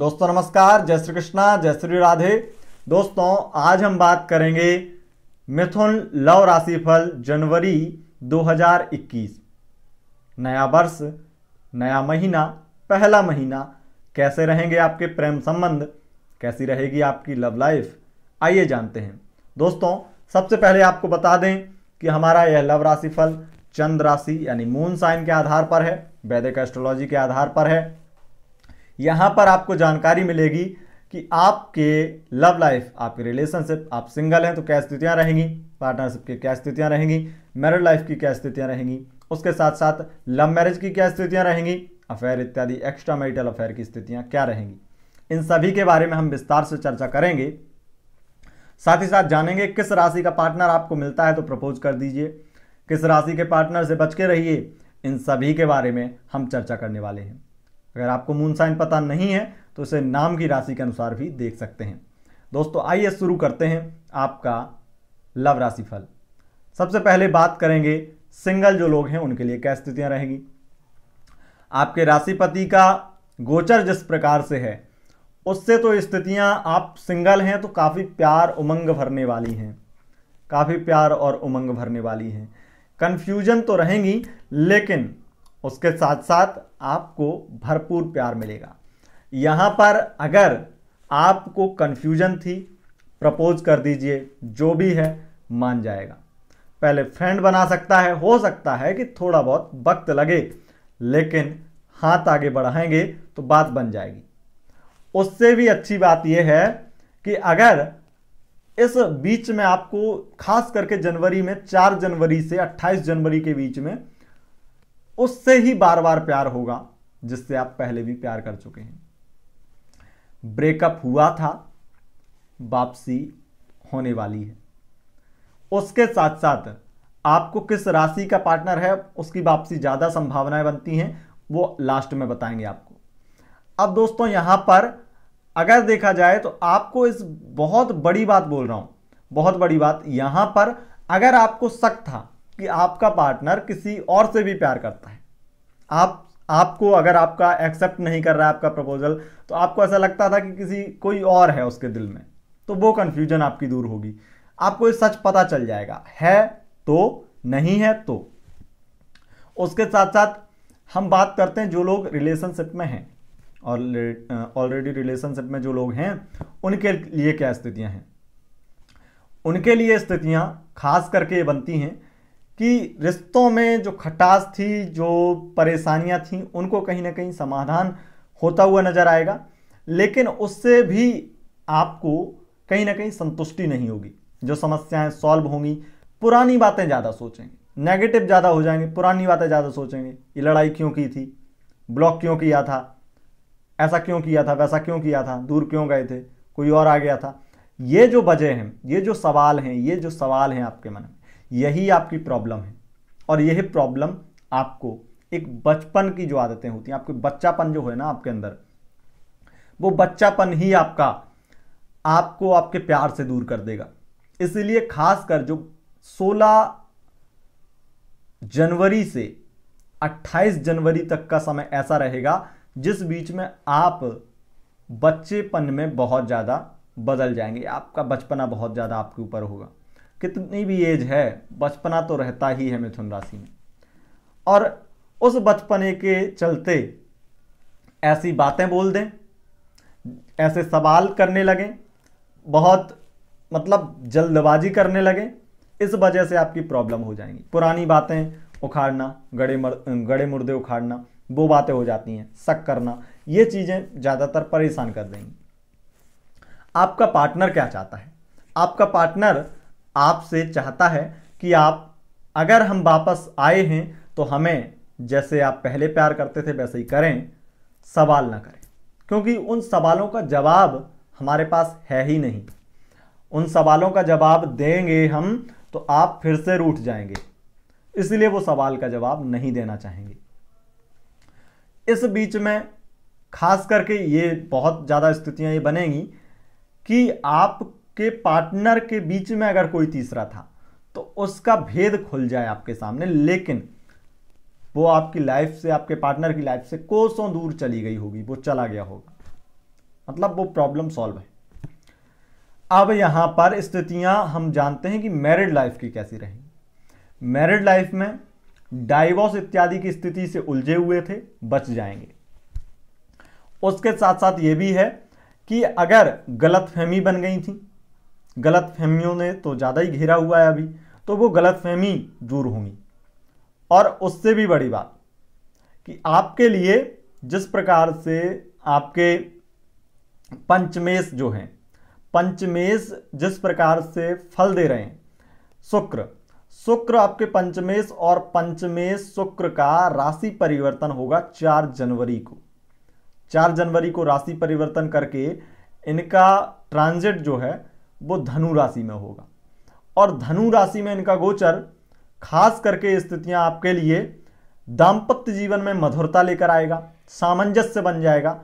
दोस्तों नमस्कार जय श्री कृष्णा जय श्री राधे दोस्तों आज हम बात करेंगे मिथुन लव राशि फल जनवरी 2021 नया वर्ष नया महीना पहला महीना कैसे रहेंगे आपके प्रेम संबंध कैसी रहेगी आपकी लव लाइफ आइए जानते हैं दोस्तों सबसे पहले आपको बता दें कि हमारा यह लव राशि फल चंद्र राशि यानी मून साइन के आधार पर है वैदिक एस्ट्रोलॉजी के आधार पर है यहाँ पर आपको जानकारी मिलेगी कि आपके लव लाइफ आपके रिलेशनशिप आप सिंगल हैं तो क्या स्थितियाँ रहेंगी पार्टनरशिप की क्या स्थितियाँ रहेंगी मैरिड लाइफ की क्या स्थितियाँ रहेंगी उसके साथ साथ लव मैरिज की क्या स्थितियाँ रहेंगी अफेयर इत्यादि एक्स्ट्रा मैरिटल अफेयर की स्थितियाँ क्या रहेंगी इन सभी के बारे में हम विस्तार से चर्चा करेंगे साथ ही साथ जानेंगे किस राशि का पार्टनर आपको मिलता है तो प्रपोज कर दीजिए किस राशि के पार्टनर से बच के रहिए इन सभी के बारे में हम चर्चा करने वाले हैं अगर आपको मून साइन पता नहीं है तो इसे नाम की राशि के अनुसार भी देख सकते हैं दोस्तों आइए शुरू करते हैं आपका लव राशि फल सबसे पहले बात करेंगे सिंगल जो लोग हैं उनके लिए क्या स्थितियां रहेगी आपके राशिपति का गोचर जिस प्रकार से है उससे तो स्थितियां आप सिंगल हैं तो काफ़ी प्यार उमंग भरने वाली हैं काफ़ी प्यार और उमंग भरने वाली हैं कन्फ्यूजन तो रहेंगी लेकिन उसके साथ साथ आपको भरपूर प्यार मिलेगा यहाँ पर अगर आपको कन्फ्यूजन थी प्रपोज कर दीजिए जो भी है मान जाएगा पहले फ्रेंड बना सकता है हो सकता है कि थोड़ा बहुत वक्त लगे लेकिन हाथ आगे बढ़ाएंगे तो बात बन जाएगी उससे भी अच्छी बात यह है कि अगर इस बीच में आपको खास करके जनवरी में 4 जनवरी से 28 जनवरी के बीच में उससे ही बार बार प्यार होगा जिससे आप पहले भी प्यार कर चुके हैं ब्रेकअप हुआ था वापसी होने वाली है उसके साथ साथ आपको किस राशि का पार्टनर है उसकी वापसी ज़्यादा संभावनाएं बनती हैं वो लास्ट में बताएंगे आपको अब दोस्तों यहां पर अगर देखा जाए तो आपको इस बहुत बड़ी बात बोल रहा हूं बहुत बड़ी बात यहां पर अगर आपको शक था कि आपका पार्टनर किसी और से भी प्यार करता है आप आपको अगर आपका एक्सेप्ट नहीं कर रहा है आपका प्रपोजल तो आपको ऐसा लगता था कि किसी कोई और है उसके दिल में तो वो कन्फ्यूजन आपकी दूर होगी आपको सच पता चल जाएगा है तो नहीं है तो उसके साथ साथ हम बात करते हैं जो लोग रिलेशनशिप में हैं और ऑलरेडी रिलेशनशिप में जो लोग हैं उनके लिए क्या स्थितियां हैं उनके लिए स्थितियां खास करके ये बनती हैं कि रिश्तों में जो खटास थी जो परेशानियां थीं उनको कहीं ना कहीं समाधान होता हुआ नज़र आएगा लेकिन उससे भी आपको कहीं ना कहीं संतुष्टि नहीं होगी जो समस्याएं सॉल्व होंगी पुरानी बातें ज़्यादा सोचेंगे नेगेटिव ज़्यादा हो जाएंगे पुरानी बातें ज़्यादा सोचेंगे ये लड़ाई क्यों की थी ब्लॉक क्यों किया था ऐसा क्यों किया था वैसा क्यों किया था दूर क्यों गए थे कोई और आ गया था ये जो वजह हैं ये जो सवाल हैं ये जो सवाल हैं आपके मन में यही आपकी प्रॉब्लम है और यही प्रॉब्लम आपको एक बचपन की जो आदतें होती हैं आपके बच्चापन जो है ना आपके अंदर वो बच्चापन ही आपका आपको आपके प्यार से दूर कर देगा इसलिए खासकर जो 16 जनवरी से 28 जनवरी तक का समय ऐसा रहेगा जिस बीच में आप बच्चेपन में बहुत ज़्यादा बदल जाएंगे आपका बचपना बहुत ज़्यादा आपके ऊपर होगा कितनी भी एज है बचपना तो रहता ही है मिथुन राशि में और उस बचपने के चलते ऐसी बातें बोल दें ऐसे सवाल करने लगें बहुत मतलब जल्दबाजी करने लगें इस वजह से आपकी प्रॉब्लम हो जाएंगी पुरानी बातें उखाड़ना गड़े मर गड़े मुर्दे उखाड़ना वो बातें हो जाती हैं शक करना ये चीज़ें ज़्यादातर परेशान कर देंगी आपका पार्टनर क्या चाहता है आपका पार्टनर आपसे चाहता है कि आप अगर हम वापस आए हैं तो हमें जैसे आप पहले प्यार करते थे वैसे ही करें सवाल ना करें क्योंकि उन सवालों का जवाब हमारे पास है ही नहीं उन सवालों का जवाब देंगे हम तो आप फिर से रूठ जाएंगे इसलिए वो सवाल का जवाब नहीं देना चाहेंगे इस बीच में खास करके ये बहुत ज़्यादा स्थितियाँ ये बनेंगी कि आप के पार्टनर के बीच में अगर कोई तीसरा था तो उसका भेद खुल जाए आपके सामने लेकिन वो आपकी लाइफ से आपके पार्टनर की लाइफ से कोसों दूर चली गई होगी वो चला गया होगा मतलब वो प्रॉब्लम सॉल्व है अब यहां पर स्थितियां हम जानते हैं कि मैरिड लाइफ की कैसी रही मैरिड लाइफ में डाइवोर्स इत्यादि की स्थिति से उलझे हुए थे बच जाएंगे उसके साथ साथ ये भी है कि अगर गलतफहमी बन गई थी गलत फहमियों ने तो ज़्यादा ही घेरा हुआ है अभी तो वो गलत फहमी दूर होंगी और उससे भी बड़ी बात कि आपके लिए जिस प्रकार से आपके पंचमेश जो हैं पंचमेश जिस प्रकार से फल दे रहे हैं शुक्र शुक्र आपके पंचमेश और पंचमेश शुक्र का राशि परिवर्तन होगा चार जनवरी को चार जनवरी को राशि परिवर्तन करके इनका ट्रांजिट जो है वो धनु राशि में होगा और धनु राशि में इनका गोचर खास करके स्थितियां आपके लिए दाम्पत्य जीवन में मधुरता लेकर आएगा सामंजस्य बन जाएगा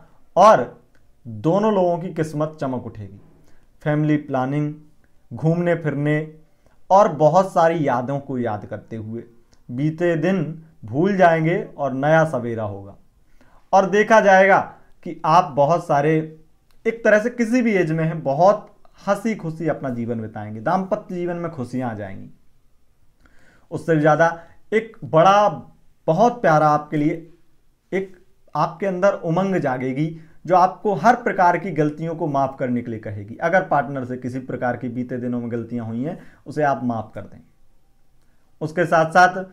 और दोनों लोगों की किस्मत चमक उठेगी फैमिली प्लानिंग घूमने फिरने और बहुत सारी यादों को याद करते हुए बीते दिन भूल जाएंगे और नया सवेरा होगा और देखा जाएगा कि आप बहुत सारे एक तरह से किसी भी एज में हैं बहुत हंसी खुशी अपना जीवन बिताएंगे दाम्पत्य जीवन में खुशियां आ जाएंगी उससे भी ज़्यादा एक बड़ा बहुत प्यारा आपके लिए एक आपके अंदर उमंग जागेगी जो आपको हर प्रकार की गलतियों को माफ़ करने के लिए कहेगी अगर पार्टनर से किसी प्रकार की बीते दिनों में गलतियां हुई हैं उसे आप माफ़ कर दें उसके साथ साथ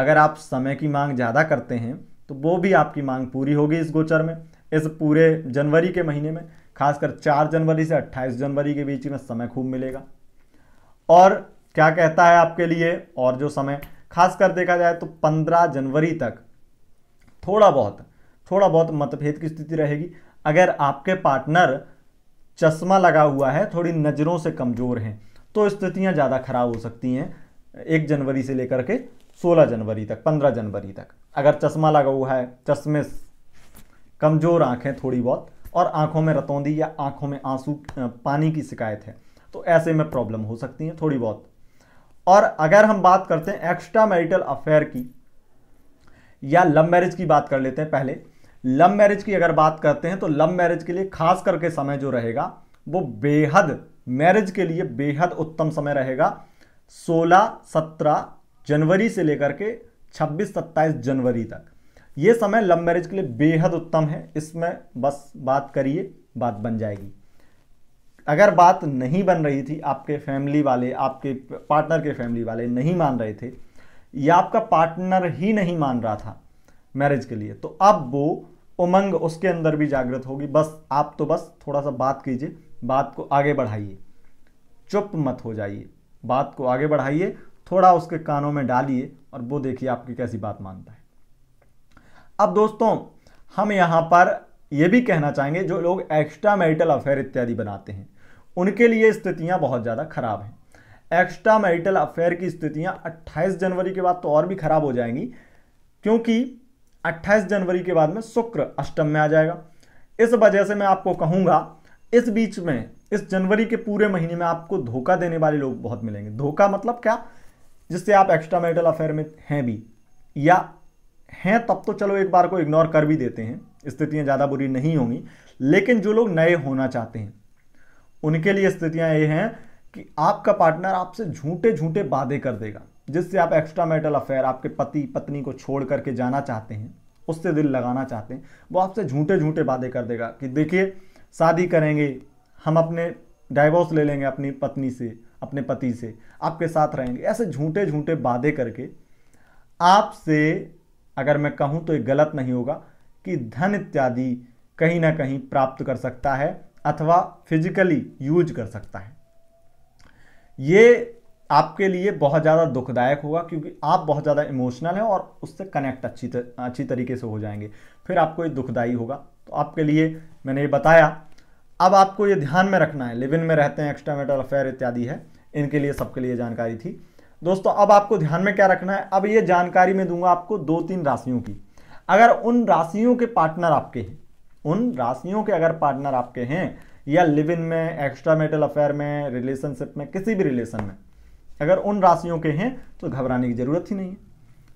अगर आप समय की मांग ज़्यादा करते हैं तो वो भी आपकी मांग पूरी होगी इस गोचर में इस पूरे जनवरी के महीने में खासकर 4 जनवरी से 28 जनवरी के बीच में समय खूब मिलेगा और क्या कहता है आपके लिए और जो समय खासकर देखा जाए तो 15 जनवरी तक थोड़ा बहुत थोड़ा बहुत मतभेद की स्थिति रहेगी अगर आपके पार्टनर चश्मा लगा हुआ है थोड़ी नज़रों से कमज़ोर हैं तो स्थितियाँ ज़्यादा खराब हो सकती हैं एक जनवरी से लेकर के 16 जनवरी तक 15 जनवरी तक अगर चश्मा लगा हुआ है चश्मे कमज़ोर आँखें थोड़ी बहुत और आंखों में रतौंदी या आंखों में आंसू पानी की शिकायत है तो ऐसे में प्रॉब्लम हो सकती है थोड़ी बहुत और अगर हम बात करते हैं एक्स्ट्रा मैरिटल अफेयर की या लव मैरिज की बात कर लेते हैं पहले लव मैरिज की अगर बात करते हैं तो लव मैरिज के लिए खास करके समय जो रहेगा वो बेहद मैरिज के लिए बेहद उत्तम समय रहेगा 16 17 जनवरी से लेकर के 26 27 जनवरी तक ये समय लव मैरिज के लिए बेहद उत्तम है इसमें बस बात करिए बात बन जाएगी अगर बात नहीं बन रही थी आपके फैमिली वाले आपके पार्टनर के फैमिली वाले नहीं मान रहे थे या आपका पार्टनर ही नहीं मान रहा था मैरिज के लिए तो अब वो उमंग उसके अंदर भी जागृत होगी बस आप तो बस थोड़ा सा बात कीजिए बात को आगे बढ़ाइए चुप मत हो जाइए बात को आगे बढ़ाइए थोड़ा उसके कानों में डालिए और वो देखिए आपकी कैसी बात मानता है अब दोस्तों हम यहाँ पर यह भी कहना चाहेंगे जो लोग एक्स्ट्रा मैरिटल अफेयर इत्यादि बनाते हैं उनके लिए स्थितियाँ बहुत ज़्यादा खराब हैं एक्स्ट्रा मैरिटल अफेयर की स्थितियाँ 28 जनवरी के बाद तो और भी खराब हो जाएंगी क्योंकि 28 जनवरी के बाद में शुक्र अष्टम में आ जाएगा इस वजह से मैं आपको कहूँगा इस बीच में इस जनवरी के पूरे महीने में आपको धोखा देने वाले लोग बहुत मिलेंगे धोखा मतलब क्या जिससे आप एक्स्ट्रा मैरिटल अफेयर में हैं भी या हैं तब तो चलो एक बार को इग्नोर कर भी देते हैं स्थितियां ज़्यादा बुरी नहीं होंगी लेकिन जो लोग नए होना चाहते हैं उनके लिए स्थितियां ये हैं कि आपका पार्टनर आपसे झूठे झूठे वादे कर देगा जिससे आप एक्स्ट्रा मेटल अफेयर आपके पति पत्नी को छोड़ करके जाना चाहते हैं उससे दिल लगाना चाहते हैं वो आपसे झूठे झूठे वादे कर देगा कि देखिए शादी करेंगे हम अपने डाइवोर्स ले लेंगे अपनी पत्नी से अपने पति से आपके साथ रहेंगे ऐसे झूठे झूठे वादे करके आपसे अगर मैं कहूँ तो ये गलत नहीं होगा कि धन इत्यादि कहीं ना कहीं प्राप्त कर सकता है अथवा फिजिकली यूज कर सकता है ये आपके लिए बहुत ज़्यादा दुखदायक होगा क्योंकि आप बहुत ज़्यादा इमोशनल हैं और उससे कनेक्ट अच्छी तर, अच्छी तरीके से हो जाएंगे फिर आपको ये दुखदायी होगा तो आपके लिए मैंने ये बताया अब आपको ये ध्यान में रखना है लिव इन में रहते हैं एक्स्ट्रा मेटल अफेयर इत्यादि है इनके लिए सबके लिए जानकारी थी दोस्तों अब आपको ध्यान में क्या रखना है अब ये जानकारी मैं दूंगा आपको दो तीन राशियों की अगर उन राशियों के पार्टनर आपके हैं उन राशियों के अगर पार्टनर आपके हैं या लिव इन में एक्स्ट्रा मेटल अफेयर में रिलेशनशिप में किसी भी रिलेशन में अगर उन राशियों के हैं तो घबराने की ज़रूरत ही नहीं है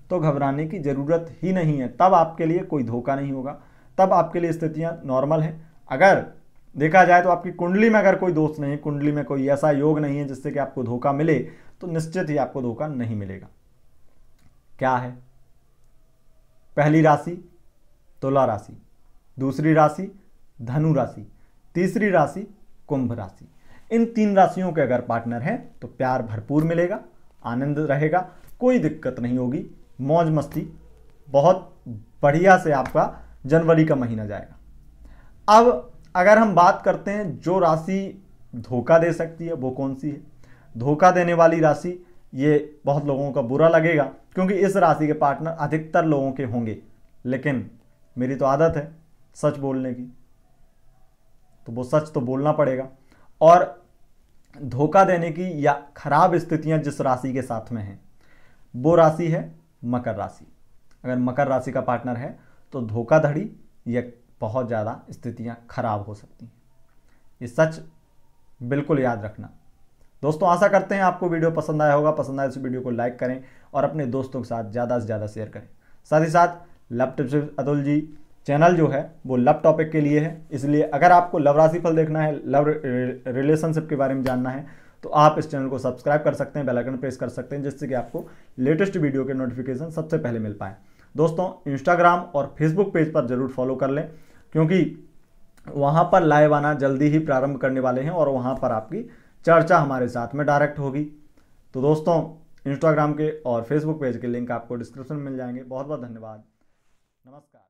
तो घबराने की ज़रूरत ही नहीं है तब आपके लिए कोई धोखा नहीं होगा तब आपके लिए स्थितियाँ नॉर्मल हैं अगर देखा जाए तो आपकी कुंडली में अगर कोई दोष नहीं है कुंडली में कोई ऐसा योग नहीं है जिससे कि आपको धोखा मिले तो निश्चित ही आपको धोखा नहीं मिलेगा क्या है पहली राशि तुला राशि दूसरी राशि धनु राशि तीसरी राशि कुंभ राशि इन तीन राशियों के अगर पार्टनर हैं तो प्यार भरपूर मिलेगा आनंद रहेगा कोई दिक्कत नहीं होगी मौज मस्ती बहुत बढ़िया से आपका जनवरी का महीना जाएगा अब अगर हम बात करते हैं जो राशि धोखा दे सकती है वो कौन सी है धोखा देने वाली राशि ये बहुत लोगों का बुरा लगेगा क्योंकि इस राशि के पार्टनर अधिकतर लोगों के होंगे लेकिन मेरी तो आदत है सच बोलने की तो वो सच तो बोलना पड़ेगा और धोखा देने की या खराब स्थितियां जिस राशि के साथ में हैं वो राशि है मकर राशि अगर मकर राशि का पार्टनर है तो धोखाधड़ी या बहुत ज़्यादा स्थितियाँ खराब हो सकती हैं ये सच बिल्कुल याद रखना दोस्तों आशा करते हैं आपको वीडियो पसंद आया होगा पसंद आया तो वीडियो को लाइक करें और अपने दोस्तों के साथ ज़्यादा से ज़्यादा शेयर करें साथ ही साथ love tips Atul ji channel जो है वो लव टॉपिक के लिए है इसलिए अगर आपको लव राशिफल देखना है लव रिलेशनशिप के बारे में जानना है तो आप इस चैनल को सब्सक्राइब कर सकते हैं बेल आइकन प्रेस कर सकते हैं जिससे कि आपको लेटेस्ट वीडियो के नोटिफिकेशन सबसे पहले मिल पाए दोस्तों इंस्टाग्राम और फेसबुक पेज पर जरूर फॉलो कर लें क्योंकि वहाँ पर लाइव आना जल्दी ही प्रारंभ करने वाले हैं और वहाँ पर आपकी चर्चा हमारे साथ में डायरेक्ट होगी तो दोस्तों इंस्टाग्राम के और फेसबुक पेज के लिंक आपको डिस्क्रिप्शन में मिल जाएंगे बहुत बहुत धन्यवाद नमस्कार